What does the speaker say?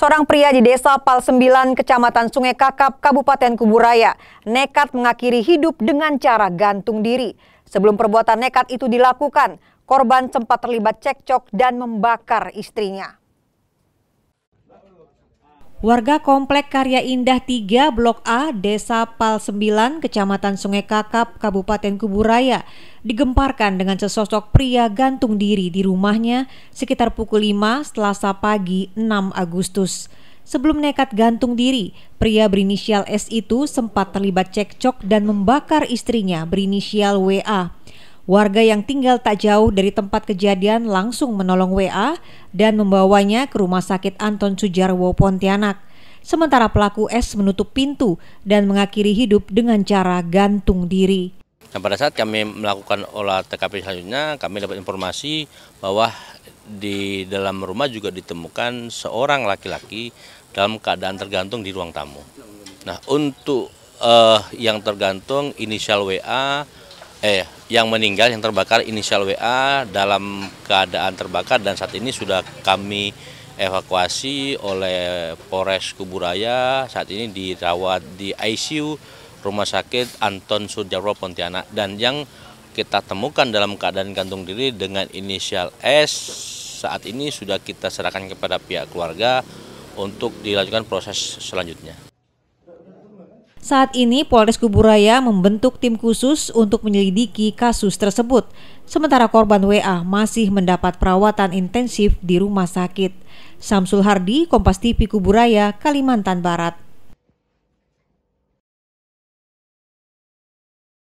Seorang pria di desa Pal 9, kecamatan Sungai Kakap, Kabupaten Kuburaya, nekat mengakhiri hidup dengan cara gantung diri. Sebelum perbuatan nekat itu dilakukan, korban sempat terlibat cekcok dan membakar istrinya. Warga Komplek Karya Indah 3 Blok A, Desa Pal 9, Kecamatan Sungai Kakap, Kabupaten Kuburaya, digemparkan dengan sesosok pria gantung diri di rumahnya sekitar pukul 5 selasa pagi 6 Agustus. Sebelum nekat gantung diri, pria berinisial S itu sempat terlibat cekcok dan membakar istrinya berinisial WA. Warga yang tinggal tak jauh dari tempat kejadian langsung menolong WA dan membawanya ke rumah sakit Anton Sujarwo Pontianak. Sementara pelaku S menutup pintu dan mengakhiri hidup dengan cara gantung diri. Nah, pada saat kami melakukan olah TKP selanjutnya, kami dapat informasi bahwa di dalam rumah juga ditemukan seorang laki-laki dalam keadaan tergantung di ruang tamu. Nah, untuk uh, yang tergantung inisial WA eh yang meninggal yang terbakar inisial WA dalam keadaan terbakar dan saat ini sudah kami evakuasi oleh Polres Kuburaya saat ini dirawat di ICU Rumah Sakit Anton Sudjarwo Pontianak dan yang kita temukan dalam keadaan gantung diri dengan inisial S saat ini sudah kita serahkan kepada pihak keluarga untuk dilanjutkan proses selanjutnya. Saat ini Polres Kuburaya membentuk tim khusus untuk menyelidiki kasus tersebut. Sementara korban WA masih mendapat perawatan intensif di rumah sakit. Samsul Hardi, Kompas TV Kuburaya, Kalimantan Barat.